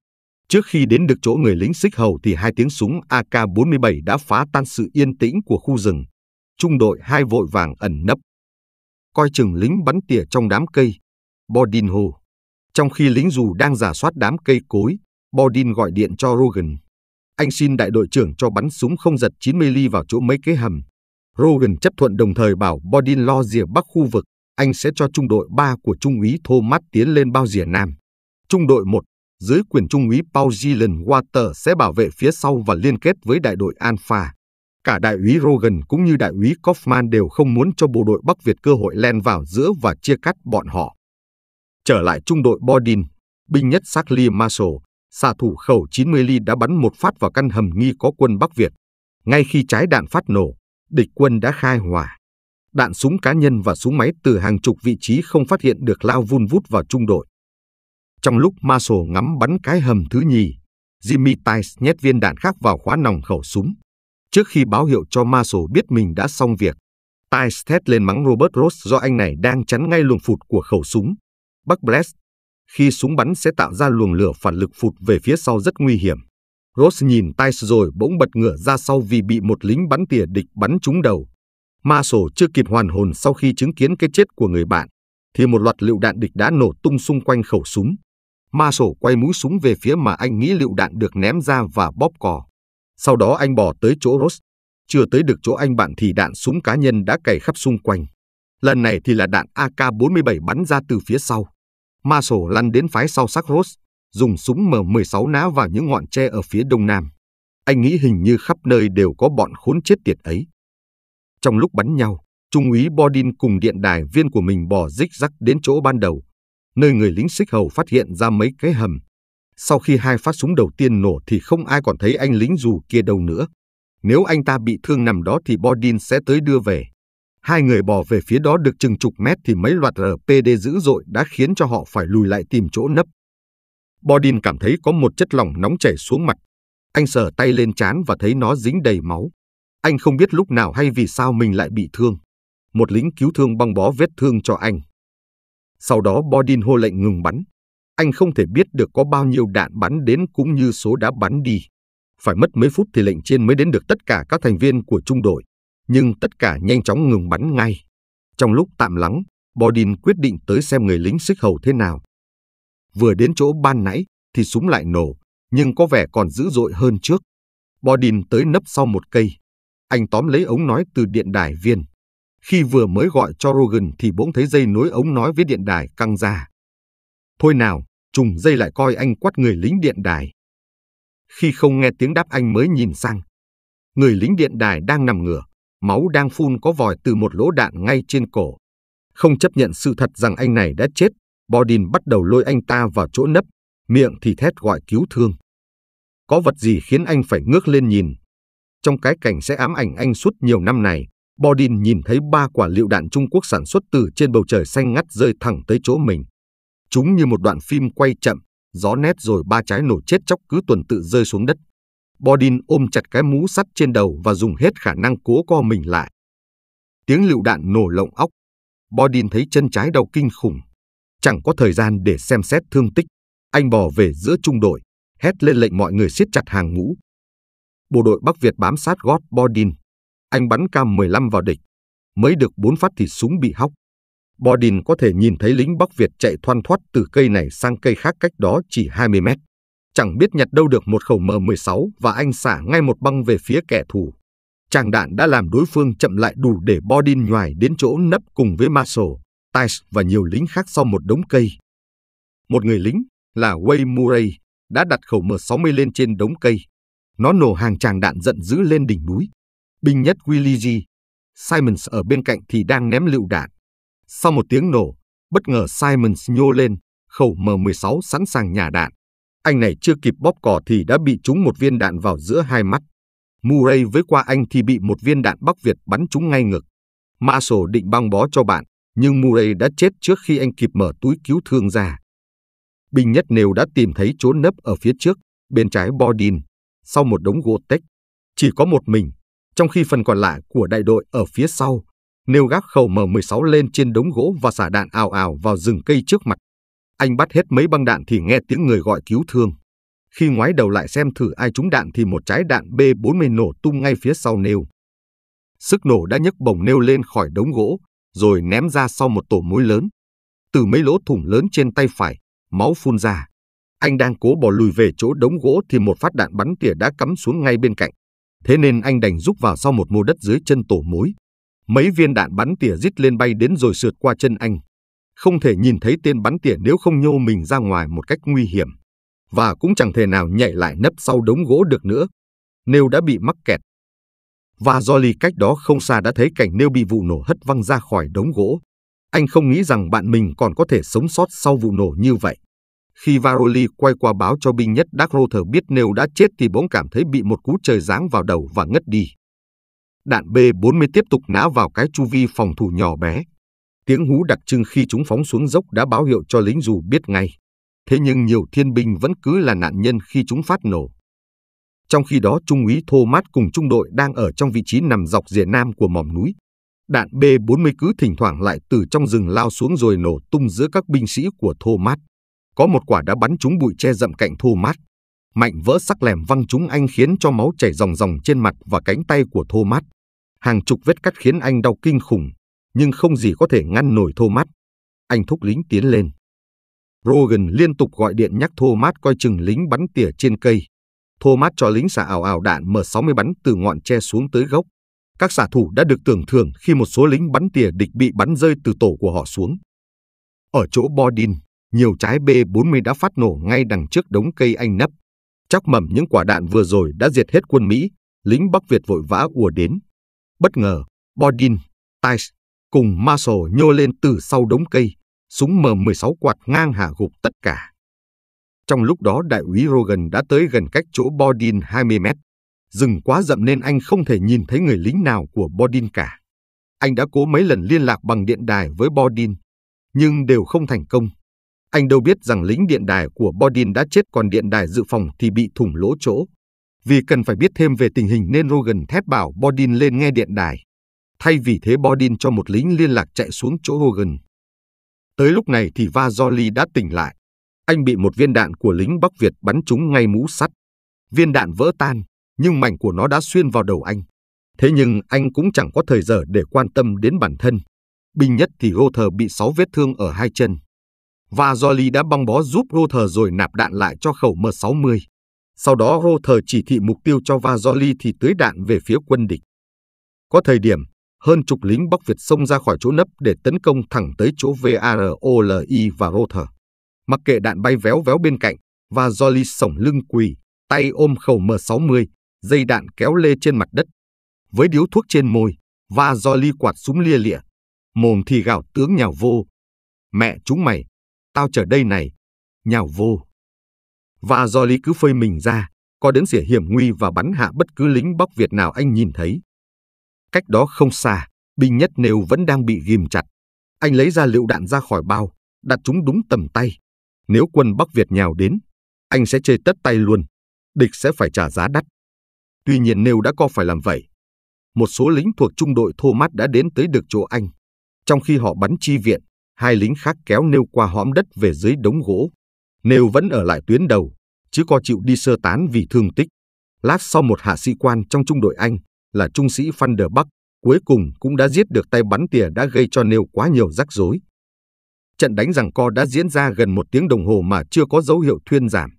Trước khi đến được chỗ người lính xích hầu thì hai tiếng súng AK-47 đã phá tan sự yên tĩnh của khu rừng. Trung đội hai vội vàng ẩn nấp. Coi chừng lính bắn tỉa trong đám cây. Bodin hồ. Trong khi lính dù đang giả soát đám cây cối, Bodin gọi điện cho Rogan. Anh xin đại đội trưởng cho bắn súng không giật 90 ly vào chỗ mấy cái hầm. Rogan chấp thuận đồng thời bảo Bodin lo rìa bắc khu vực, anh sẽ cho trung đội 3 của Trung úy Thomas tiến lên bao rìa nam. Trung đội 1, dưới quyền Trung úy Paul Gillen Water sẽ bảo vệ phía sau và liên kết với đại đội Alpha. Cả đại úy Rogan cũng như đại úy Kaufman đều không muốn cho bộ đội Bắc Việt cơ hội len vào giữa và chia cắt bọn họ. Trở lại trung đội Bodin, binh nhất Sarkli Marshall, xạ thủ khẩu 90 ly đã bắn một phát vào căn hầm nghi có quân Bắc Việt. Ngay khi trái đạn phát nổ, địch quân đã khai hỏa. Đạn súng cá nhân và súng máy từ hàng chục vị trí không phát hiện được lao vun vút vào trung đội. Trong lúc Marshall ngắm bắn cái hầm thứ nhì, Jimmy Tice nhét viên đạn khác vào khóa nòng khẩu súng. Trước khi báo hiệu cho Marshall biết mình đã xong việc, Tice thét lên mắng Robert Ross do anh này đang chắn ngay luồng phụt của khẩu súng. Buck Bless, khi súng bắn sẽ tạo ra luồng lửa phản lực phụt về phía sau rất nguy hiểm. Ross nhìn Tice rồi bỗng bật ngửa ra sau vì bị một lính bắn tỉa địch bắn trúng đầu. Marshall chưa kịp hoàn hồn sau khi chứng kiến cái chết của người bạn, thì một loạt lựu đạn địch đã nổ tung xung quanh khẩu súng. Marshall quay mũi súng về phía mà anh nghĩ lựu đạn được ném ra và bóp cò. Sau đó anh bỏ tới chỗ Ross. Chưa tới được chỗ anh bạn thì đạn súng cá nhân đã cày khắp xung quanh. Lần này thì là đạn AK-47 bắn ra từ phía sau. Marshall lăn đến phái sau xác Ross, dùng súng M16 ná vào những ngọn tre ở phía đông nam. Anh nghĩ hình như khắp nơi đều có bọn khốn chết tiệt ấy. Trong lúc bắn nhau, Trung úy Bodin cùng điện đài viên của mình bỏ rích rắc đến chỗ ban đầu, nơi người lính xích hầu phát hiện ra mấy cái hầm. Sau khi hai phát súng đầu tiên nổ thì không ai còn thấy anh lính dù kia đâu nữa. Nếu anh ta bị thương nằm đó thì Bodin sẽ tới đưa về. Hai người bỏ về phía đó được chừng chục mét thì mấy loạt RPD dữ dội đã khiến cho họ phải lùi lại tìm chỗ nấp. Bodin cảm thấy có một chất lỏng nóng chảy xuống mặt. Anh sờ tay lên chán và thấy nó dính đầy máu. Anh không biết lúc nào hay vì sao mình lại bị thương. Một lính cứu thương băng bó vết thương cho anh. Sau đó Bodin hô lệnh ngừng bắn. Anh không thể biết được có bao nhiêu đạn bắn đến cũng như số đã bắn đi. Phải mất mấy phút thì lệnh trên mới đến được tất cả các thành viên của trung đội. Nhưng tất cả nhanh chóng ngừng bắn ngay. Trong lúc tạm lắng, Bodin quyết định tới xem người lính xích hầu thế nào. Vừa đến chỗ ban nãy thì súng lại nổ, nhưng có vẻ còn dữ dội hơn trước. Bodin tới nấp sau một cây. Anh tóm lấy ống nói từ điện đài viên. Khi vừa mới gọi cho Rogan thì bỗng thấy dây nối ống nói với điện đài căng ra. Thôi nào, trùng dây lại coi anh quát người lính điện đài. Khi không nghe tiếng đáp anh mới nhìn sang. Người lính điện đài đang nằm ngửa, máu đang phun có vòi từ một lỗ đạn ngay trên cổ. Không chấp nhận sự thật rằng anh này đã chết, Bodin bắt đầu lôi anh ta vào chỗ nấp, miệng thì thét gọi cứu thương. Có vật gì khiến anh phải ngước lên nhìn? Trong cái cảnh sẽ ám ảnh anh suốt nhiều năm này, Bodin nhìn thấy ba quả lựu đạn Trung Quốc sản xuất từ trên bầu trời xanh ngắt rơi thẳng tới chỗ mình. Chúng như một đoạn phim quay chậm, gió nét rồi ba trái nổ chết chóc cứ tuần tự rơi xuống đất. Bodin ôm chặt cái mũ sắt trên đầu và dùng hết khả năng cố co mình lại. Tiếng lựu đạn nổ lộng óc. Bodin thấy chân trái đau kinh khủng, Chẳng có thời gian để xem xét thương tích, anh bò về giữa trung đội, hét lên lệnh mọi người siết chặt hàng ngũ. Bộ đội Bắc Việt bám sát gót Bodin. Anh bắn K-15 vào địch. Mới được 4 phát thì súng bị hóc. Bodin có thể nhìn thấy lính Bắc Việt chạy thoăn thoát từ cây này sang cây khác cách đó chỉ 20 mét. Chẳng biết nhặt đâu được một khẩu M16 và anh xả ngay một băng về phía kẻ thù. Tràng đạn đã làm đối phương chậm lại đủ để Bodin nhoài đến chỗ nấp cùng với Marshall. Tice và nhiều lính khác sau một đống cây. Một người lính là Way Murray đã đặt khẩu M60 lên trên đống cây. Nó nổ hàng tràng đạn giận dữ lên đỉnh núi. Binh nhất Willie G. Simons ở bên cạnh thì đang ném lựu đạn. Sau một tiếng nổ, bất ngờ Simons nhô lên, khẩu M16 sẵn sàng nhả đạn. Anh này chưa kịp bóp cò thì đã bị trúng một viên đạn vào giữa hai mắt. Murray với qua anh thì bị một viên đạn Bắc Việt bắn trúng ngay ngực. Mã sổ định băng bó cho bạn, nhưng Murray đã chết trước khi anh kịp mở túi cứu thương ra. Bình nhất nều đã tìm thấy chỗ nấp ở phía trước, bên trái Bordin, sau một đống gỗ tách. Chỉ có một mình, trong khi phần còn lại của đại đội ở phía sau, nêu gác khẩu M16 lên trên đống gỗ và xả đạn ào ào vào rừng cây trước mặt. Anh bắt hết mấy băng đạn thì nghe tiếng người gọi cứu thương. Khi ngoái đầu lại xem thử ai trúng đạn thì một trái đạn B40 nổ tung ngay phía sau nêu. Sức nổ đã nhấc bổng nêu lên khỏi đống gỗ, rồi ném ra sau một tổ mối lớn. Từ mấy lỗ thủng lớn trên tay phải, máu phun ra. Anh đang cố bỏ lùi về chỗ đống gỗ thì một phát đạn bắn tỉa đã cắm xuống ngay bên cạnh. Thế nên anh đành rút vào sau một mô đất dưới chân tổ mối. Mấy viên đạn bắn tỉa rít lên bay đến rồi sượt qua chân anh. Không thể nhìn thấy tên bắn tỉa nếu không nhô mình ra ngoài một cách nguy hiểm. Và cũng chẳng thể nào nhảy lại nấp sau đống gỗ được nữa. Nếu đã bị mắc kẹt, và Jolly cách đó không xa đã thấy cảnh nêu bị vụ nổ hất văng ra khỏi đống gỗ. Anh không nghĩ rằng bạn mình còn có thể sống sót sau vụ nổ như vậy. Khi Varoli quay qua báo cho binh nhất Dark Rother biết Nêu đã chết thì bỗng cảm thấy bị một cú trời giáng vào đầu và ngất đi. Đạn B-40 tiếp tục nã vào cái chu vi phòng thủ nhỏ bé. Tiếng hú đặc trưng khi chúng phóng xuống dốc đã báo hiệu cho lính dù biết ngay. Thế nhưng nhiều thiên binh vẫn cứ là nạn nhân khi chúng phát nổ. Trong khi đó Trung úy Thomas cùng trung đội đang ở trong vị trí nằm dọc rìa nam của mỏm núi. Đạn B-40 cứ thỉnh thoảng lại từ trong rừng lao xuống rồi nổ tung giữa các binh sĩ của Thomas. Có một quả đã bắn trúng bụi che rậm cạnh Thomas. Mạnh vỡ sắc lẻm văng trúng anh khiến cho máu chảy ròng ròng trên mặt và cánh tay của Thomas. Hàng chục vết cắt khiến anh đau kinh khủng, nhưng không gì có thể ngăn nổi Thomas. Anh thúc lính tiến lên. Rogan liên tục gọi điện nhắc Thomas coi chừng lính bắn tỉa trên cây. Thomas cho lính xả ảo ảo đạn M60 bắn từ ngọn tre xuống tới gốc. Các xạ thủ đã được tưởng thưởng khi một số lính bắn tỉa địch bị bắn rơi từ tổ của họ xuống. Ở chỗ Bodin, nhiều trái B-40 đã phát nổ ngay đằng trước đống cây anh nấp. Chắc mầm những quả đạn vừa rồi đã diệt hết quân Mỹ, lính Bắc Việt vội vã ùa đến. Bất ngờ, Bodin, Tice cùng Marshall nhô lên từ sau đống cây, súng M16 quạt ngang hạ gục tất cả. Trong lúc đó đại úy Rogan đã tới gần cách chỗ Bodin 20 mét. Rừng quá rậm nên anh không thể nhìn thấy người lính nào của Bodin cả. Anh đã cố mấy lần liên lạc bằng điện đài với Bodin, nhưng đều không thành công. Anh đâu biết rằng lính điện đài của Bodin đã chết còn điện đài dự phòng thì bị thủng lỗ chỗ. Vì cần phải biết thêm về tình hình nên Rogan thép bảo Bodin lên nghe điện đài. Thay vì thế Bodin cho một lính liên lạc chạy xuống chỗ Rogan. Tới lúc này thì Vazoli đã tỉnh lại anh bị một viên đạn của lính Bắc Việt bắn trúng ngay mũ sắt. Viên đạn vỡ tan, nhưng mảnh của nó đã xuyên vào đầu anh. Thế nhưng anh cũng chẳng có thời giờ để quan tâm đến bản thân. Bình nhất thì Rô Thờ bị 6 vết thương ở hai chân. Và Jolly đã băng bó giúp Rô Thờ rồi nạp đạn lại cho khẩu M60. Sau đó Rô Thờ chỉ thị mục tiêu cho Vazoli thì tưới đạn về phía quân địch. Có thời điểm, hơn chục lính Bắc Việt xông ra khỏi chỗ nấp để tấn công thẳng tới chỗ VAROLI và Rô Thờ mặc kệ đạn bay véo véo bên cạnh và Jolly sổng lưng quỳ, tay ôm khẩu M60, dây đạn kéo lê trên mặt đất. Với điếu thuốc trên môi, và Jolly quạt súng lia lịa, mồm thì gào tướng nhào vô. Mẹ chúng mày, tao chờ đây này, nhào vô. Và Jolly cứ phơi mình ra, có đến rỉa hiểm nguy và bắn hạ bất cứ lính bóc Việt nào anh nhìn thấy. Cách đó không xa, binh nhất nêu vẫn đang bị ghim chặt. Anh lấy ra lựu đạn ra khỏi bao, đặt chúng đúng tầm tay, nếu quân Bắc Việt nhào đến, anh sẽ chơi tất tay luôn, địch sẽ phải trả giá đắt. Tuy nhiên nếu đã có phải làm vậy, một số lính thuộc trung đội thô Thomas đã đến tới được chỗ anh. Trong khi họ bắn chi viện, hai lính khác kéo nêu qua hõm đất về dưới đống gỗ. Nêu vẫn ở lại tuyến đầu, chứ có chịu đi sơ tán vì thương tích. Lát sau một hạ sĩ quan trong trung đội Anh là trung sĩ Van der Bắc cuối cùng cũng đã giết được tay bắn tỉa đã gây cho nêu quá nhiều rắc rối. Trận đánh rằng co đã diễn ra gần một tiếng đồng hồ mà chưa có dấu hiệu thuyên giảm.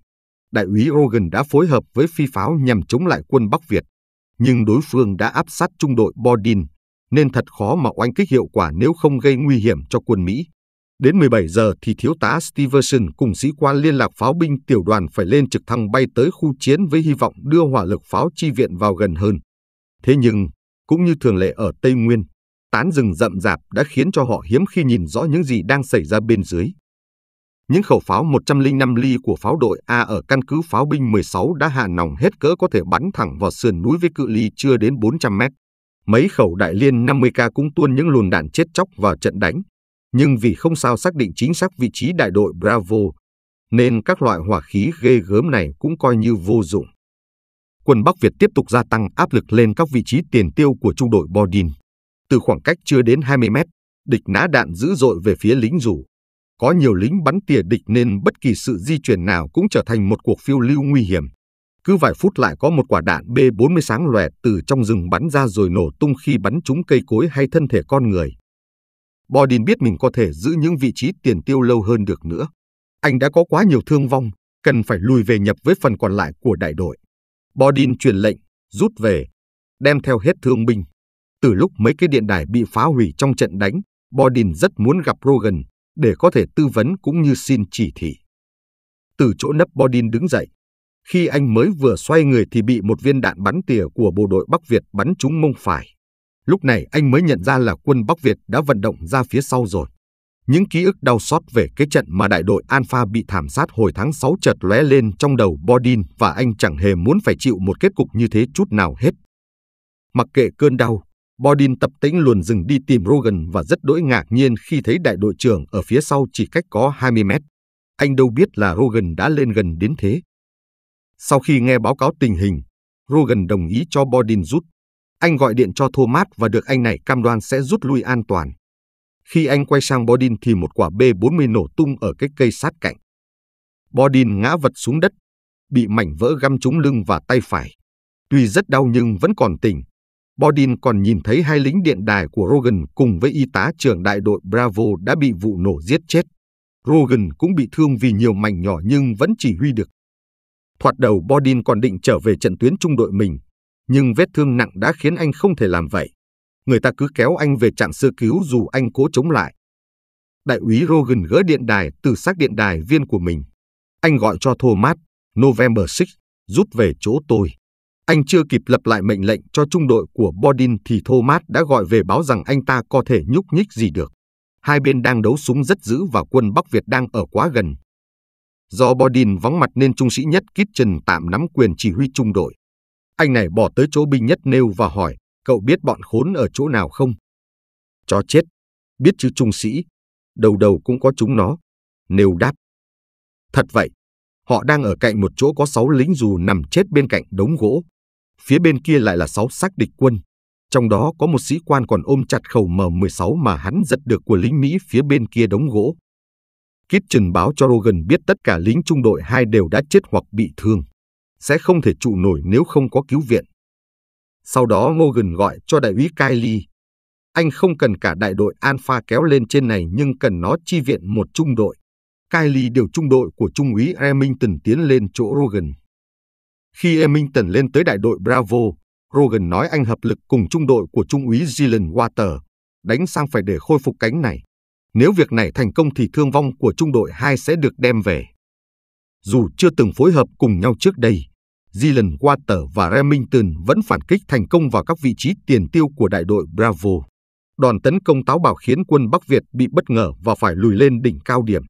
Đại úy Rogan đã phối hợp với phi pháo nhằm chống lại quân Bắc Việt, nhưng đối phương đã áp sát trung đội Bodin, nên thật khó mà oanh kích hiệu quả nếu không gây nguy hiểm cho quân Mỹ. Đến 17 giờ thì thiếu tá Stevenson cùng sĩ quan liên lạc pháo binh tiểu đoàn phải lên trực thăng bay tới khu chiến với hy vọng đưa hỏa lực pháo chi viện vào gần hơn. Thế nhưng, cũng như thường lệ ở Tây Nguyên, tán rừng rậm rạp đã khiến cho họ hiếm khi nhìn rõ những gì đang xảy ra bên dưới. Những khẩu pháo 105 ly của pháo đội A ở căn cứ pháo binh 16 đã hạ nòng hết cỡ có thể bắn thẳng vào sườn núi với cự ly chưa đến 400 mét. Mấy khẩu đại liên 50K cũng tuôn những luồn đạn chết chóc vào trận đánh, nhưng vì không sao xác định chính xác vị trí đại đội Bravo, nên các loại hỏa khí ghê gớm này cũng coi như vô dụng. Quân Bắc Việt tiếp tục gia tăng áp lực lên các vị trí tiền tiêu của trung đội Bodin từ khoảng cách chưa đến 20 mét, địch nã đạn dữ dội về phía lính rủ. Có nhiều lính bắn tỉa địch nên bất kỳ sự di chuyển nào cũng trở thành một cuộc phiêu lưu nguy hiểm. Cứ vài phút lại có một quả đạn B-40 sáng lòe từ trong rừng bắn ra rồi nổ tung khi bắn trúng cây cối hay thân thể con người. Bodin biết mình có thể giữ những vị trí tiền tiêu lâu hơn được nữa. Anh đã có quá nhiều thương vong, cần phải lùi về nhập với phần còn lại của đại đội. Bodin truyền lệnh, rút về, đem theo hết thương binh. Từ lúc mấy cái điện đài bị phá hủy trong trận đánh, Bodin rất muốn gặp Rogan để có thể tư vấn cũng như xin chỉ thị. Từ chỗ nấp Bodin đứng dậy, khi anh mới vừa xoay người thì bị một viên đạn bắn tỉa của bộ đội Bắc Việt bắn trúng mông phải. Lúc này anh mới nhận ra là quân Bắc Việt đã vận động ra phía sau rồi. Những ký ức đau xót về cái trận mà đại đội Alpha bị thảm sát hồi tháng 6 chợt lóe lên trong đầu Bodin và anh chẳng hề muốn phải chịu một kết cục như thế chút nào hết. Mặc kệ cơn đau, Bodin tập tĩnh luồn rừng đi tìm Rogan và rất đỗi ngạc nhiên khi thấy đại đội trưởng ở phía sau chỉ cách có 20 mét. Anh đâu biết là Rogan đã lên gần đến thế. Sau khi nghe báo cáo tình hình, Rogan đồng ý cho Bodin rút. Anh gọi điện cho Thomas và được anh này cam đoan sẽ rút lui an toàn. Khi anh quay sang Bodin thì một quả B-40 nổ tung ở cái cây sát cạnh. Bodin ngã vật xuống đất, bị mảnh vỡ găm trúng lưng và tay phải. Tuy rất đau nhưng vẫn còn tỉnh, Bodin còn nhìn thấy hai lính điện đài của Rogan cùng với y tá trưởng đại đội Bravo đã bị vụ nổ giết chết. Rogan cũng bị thương vì nhiều mảnh nhỏ nhưng vẫn chỉ huy được. Thoạt đầu Bodin còn định trở về trận tuyến trung đội mình, nhưng vết thương nặng đã khiến anh không thể làm vậy. Người ta cứ kéo anh về trạm sơ cứu dù anh cố chống lại. Đại úy Rogan gỡ điện đài từ xác điện đài viên của mình. Anh gọi cho Thomas, November 6, rút về chỗ tôi. Anh chưa kịp lập lại mệnh lệnh cho trung đội của Bodin thì Thomas đã gọi về báo rằng anh ta có thể nhúc nhích gì được. Hai bên đang đấu súng rất dữ và quân Bắc Việt đang ở quá gần. Do Bodin vắng mặt nên trung sĩ nhất Kitchen tạm nắm quyền chỉ huy trung đội. Anh này bỏ tới chỗ binh nhất nêu và hỏi, cậu biết bọn khốn ở chỗ nào không? Chó chết, biết chứ trung sĩ, đầu đầu cũng có chúng nó. Nêu đáp. Thật vậy, họ đang ở cạnh một chỗ có sáu lính dù nằm chết bên cạnh đống gỗ. Phía bên kia lại là sáu xác địch quân, trong đó có một sĩ quan còn ôm chặt khẩu M16 mà hắn giật được của lính Mỹ phía bên kia đống gỗ. Kitchen báo cho Rogan biết tất cả lính trung đội hai đều đã chết hoặc bị thương, sẽ không thể trụ nổi nếu không có cứu viện. Sau đó Rogan gọi cho đại úy Kylie. Anh không cần cả đại đội Alpha kéo lên trên này nhưng cần nó chi viện một trung đội. Kylie điều trung đội của trung úy Remington tiến lên chỗ Rogan. Khi Emmington lên tới đại đội Bravo, Rogan nói anh hợp lực cùng trung đội của Trung úy Gillen Water, đánh sang phải để khôi phục cánh này. Nếu việc này thành công thì thương vong của trung đội 2 sẽ được đem về. Dù chưa từng phối hợp cùng nhau trước đây, Gillen Water và Remington vẫn phản kích thành công vào các vị trí tiền tiêu của đại đội Bravo. Đòn tấn công táo bạo khiến quân Bắc Việt bị bất ngờ và phải lùi lên đỉnh cao điểm.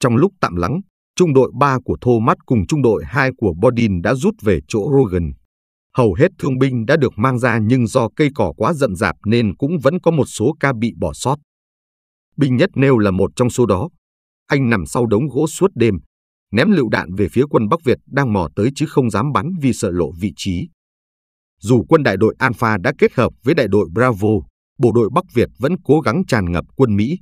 Trong lúc tạm lắng, trung đội 3 của Thomas cùng trung đội 2 của Bodin đã rút về chỗ Rogan. Hầu hết thương binh đã được mang ra nhưng do cây cỏ quá rậm rạp nên cũng vẫn có một số ca bị bỏ sót. Binh nhất nêu là một trong số đó. Anh nằm sau đống gỗ suốt đêm, ném lựu đạn về phía quân Bắc Việt đang mò tới chứ không dám bắn vì sợ lộ vị trí. Dù quân đại đội Alpha đã kết hợp với đại đội Bravo, bộ đội Bắc Việt vẫn cố gắng tràn ngập quân Mỹ.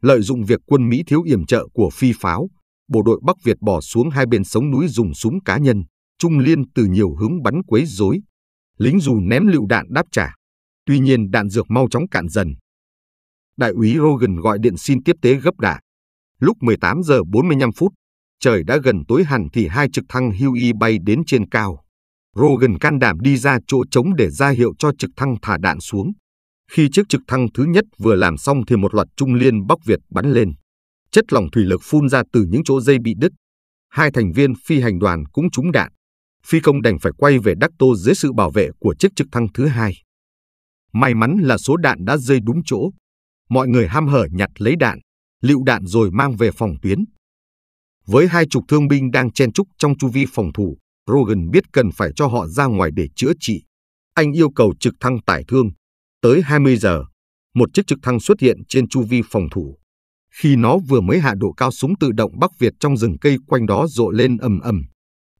Lợi dụng việc quân Mỹ thiếu yểm trợ của phi pháo, bộ đội Bắc Việt bỏ xuống hai bên sống núi dùng súng cá nhân, trung liên từ nhiều hướng bắn quấy rối. Lính dù ném lựu đạn đáp trả. Tuy nhiên đạn dược mau chóng cạn dần. Đại úy Rogan gọi điện xin tiếp tế gấp đạn. Lúc 18 giờ 45 phút, trời đã gần tối hẳn thì hai trực thăng Huey bay đến trên cao. Rogan can đảm đi ra chỗ trống để ra hiệu cho trực thăng thả đạn xuống. Khi chiếc trực thăng thứ nhất vừa làm xong thì một loạt trung liên Bắc Việt bắn lên. Chất lỏng thủy lực phun ra từ những chỗ dây bị đứt. Hai thành viên phi hành đoàn cũng trúng đạn. Phi công đành phải quay về Đắc Tô dưới sự bảo vệ của chiếc trực thăng thứ hai. May mắn là số đạn đã rơi đúng chỗ. Mọi người ham hở nhặt lấy đạn, lựu đạn rồi mang về phòng tuyến. Với hai chục thương binh đang chen trúc trong chu vi phòng thủ, Rogan biết cần phải cho họ ra ngoài để chữa trị. Anh yêu cầu trực thăng tải thương. Tới 20 giờ, một chiếc trực thăng xuất hiện trên chu vi phòng thủ. Khi nó vừa mới hạ độ cao súng tự động Bắc Việt trong rừng cây quanh đó rộ lên ầm ầm.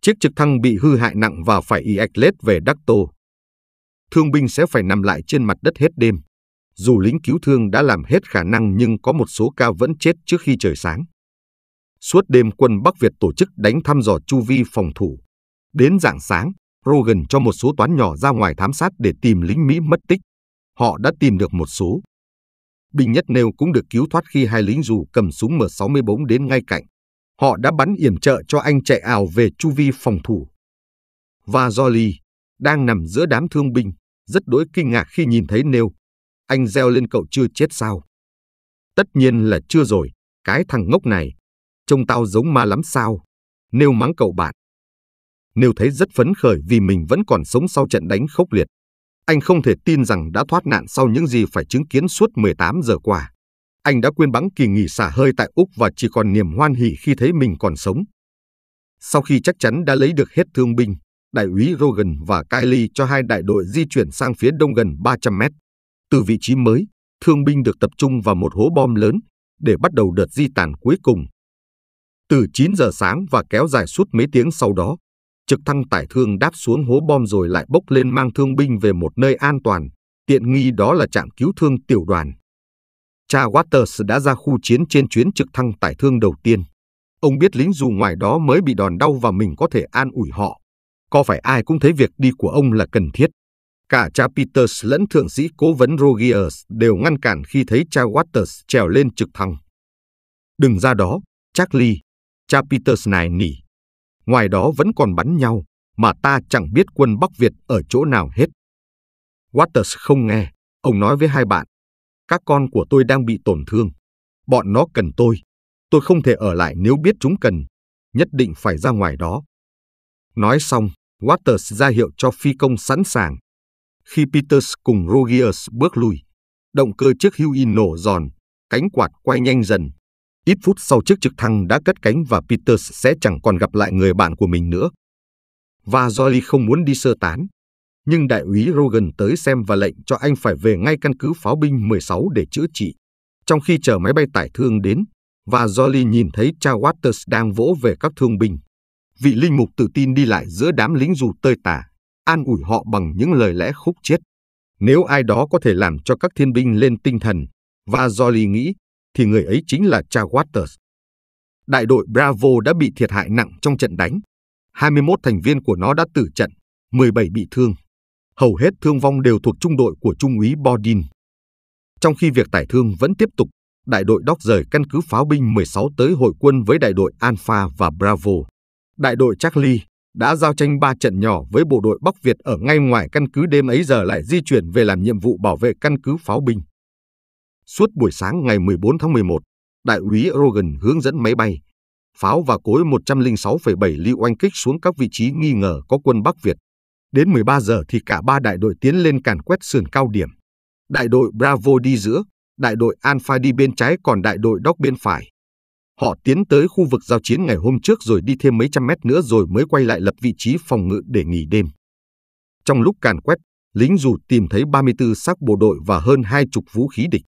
Chiếc trực thăng bị hư hại nặng và phải y ạch lết về Đắc Tô. Thương binh sẽ phải nằm lại trên mặt đất hết đêm. Dù lính cứu thương đã làm hết khả năng nhưng có một số ca vẫn chết trước khi trời sáng. Suốt đêm quân Bắc Việt tổ chức đánh thăm dò chu vi phòng thủ. Đến rạng sáng, Rogan cho một số toán nhỏ ra ngoài thám sát để tìm lính Mỹ mất tích. Họ đã tìm được một số. Binh Nhất Nêu cũng được cứu thoát khi hai lính dù cầm súng M64 đến ngay cạnh. Họ đã bắn yểm trợ cho anh chạy ảo về chu vi phòng thủ. Và Jolly, đang nằm giữa đám thương binh, rất đối kinh ngạc khi nhìn thấy Nêu. Anh reo lên cậu chưa chết sao? Tất nhiên là chưa rồi, cái thằng ngốc này. Trông tao giống ma lắm sao? Nêu mắng cậu bạn. Nêu thấy rất phấn khởi vì mình vẫn còn sống sau trận đánh khốc liệt. Anh không thể tin rằng đã thoát nạn sau những gì phải chứng kiến suốt 18 giờ qua. Anh đã quên bắn kỳ nghỉ xả hơi tại Úc và chỉ còn niềm hoan hỉ khi thấy mình còn sống. Sau khi chắc chắn đã lấy được hết thương binh, đại úy Rogan và Kylie cho hai đại đội di chuyển sang phía đông gần 300 mét. Từ vị trí mới, thương binh được tập trung vào một hố bom lớn để bắt đầu đợt di tản cuối cùng. Từ 9 giờ sáng và kéo dài suốt mấy tiếng sau đó, trực thăng tải thương đáp xuống hố bom rồi lại bốc lên mang thương binh về một nơi an toàn, tiện nghi đó là trạm cứu thương tiểu đoàn. Cha Waters đã ra khu chiến trên chuyến trực thăng tải thương đầu tiên. Ông biết lính dù ngoài đó mới bị đòn đau và mình có thể an ủi họ. Có phải ai cũng thấy việc đi của ông là cần thiết. Cả cha Peters lẫn thượng sĩ cố vấn Rogers đều ngăn cản khi thấy cha Waters trèo lên trực thăng. Đừng ra đó, Charlie. Cha Peters này nỉ ngoài đó vẫn còn bắn nhau, mà ta chẳng biết quân Bắc Việt ở chỗ nào hết. Waters không nghe, ông nói với hai bạn, các con của tôi đang bị tổn thương, bọn nó cần tôi, tôi không thể ở lại nếu biết chúng cần, nhất định phải ra ngoài đó. Nói xong, Waters ra hiệu cho phi công sẵn sàng. Khi Peters cùng rogers bước lui, động cơ chiếc Huey nổ giòn, cánh quạt quay nhanh dần, Ít phút sau chiếc trực thăng đã cất cánh và Peters sẽ chẳng còn gặp lại người bạn của mình nữa. Và Jolly không muốn đi sơ tán, nhưng đại úy Rogan tới xem và lệnh cho anh phải về ngay căn cứ pháo binh 16 để chữa trị. Trong khi chờ máy bay tải thương đến, và Jolly nhìn thấy cha Waters đang vỗ về các thương binh. Vị linh mục tự tin đi lại giữa đám lính dù tơi tả, an ủi họ bằng những lời lẽ khúc chết. Nếu ai đó có thể làm cho các thiên binh lên tinh thần, và Jolly nghĩ thì người ấy chính là cha Waters. Đại đội Bravo đã bị thiệt hại nặng trong trận đánh. 21 thành viên của nó đã tử trận, 17 bị thương. Hầu hết thương vong đều thuộc trung đội của Trung úy Bodin. Trong khi việc tải thương vẫn tiếp tục, đại đội Doc rời căn cứ pháo binh 16 tới hội quân với đại đội Alpha và Bravo. Đại đội Charlie đã giao tranh 3 trận nhỏ với bộ đội Bắc Việt ở ngay ngoài căn cứ đêm ấy giờ lại di chuyển về làm nhiệm vụ bảo vệ căn cứ pháo binh. Suốt buổi sáng ngày 14 tháng 11, Đại úy Rogan hướng dẫn máy bay, pháo và cối 106,7 ly oanh kích xuống các vị trí nghi ngờ có quân Bắc Việt. Đến 13 giờ thì cả ba đại đội tiến lên càn quét sườn cao điểm. Đại đội Bravo đi giữa, đại đội Alpha đi bên trái còn đại đội Doc bên phải. Họ tiến tới khu vực giao chiến ngày hôm trước rồi đi thêm mấy trăm mét nữa rồi mới quay lại lập vị trí phòng ngự để nghỉ đêm. Trong lúc càn quét, lính dù tìm thấy 34 xác bộ đội và hơn hai chục vũ khí địch.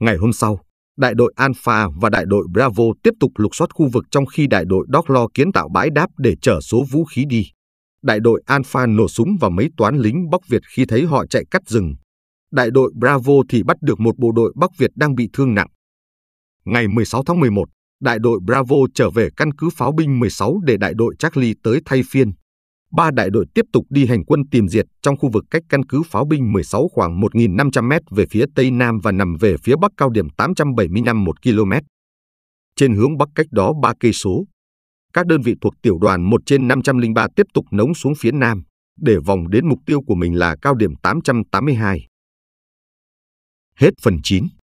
Ngày hôm sau, đại đội Alpha và đại đội Bravo tiếp tục lục soát khu vực trong khi đại đội Doglo kiến tạo bãi đáp để chở số vũ khí đi. Đại đội Alpha nổ súng vào mấy toán lính Bắc Việt khi thấy họ chạy cắt rừng. Đại đội Bravo thì bắt được một bộ đội Bắc Việt đang bị thương nặng. Ngày 16 tháng 11, đại đội Bravo trở về căn cứ pháo binh 16 để đại đội Charlie tới thay phiên ba đại đội tiếp tục đi hành quân tìm diệt trong khu vực cách căn cứ pháo binh 16 khoảng 1.500 m về phía tây nam và nằm về phía bắc cao điểm 875 1 km. Trên hướng bắc cách đó 3 cây số. Các đơn vị thuộc tiểu đoàn 1 trên 503 tiếp tục nống xuống phía nam để vòng đến mục tiêu của mình là cao điểm 882. Hết phần 9.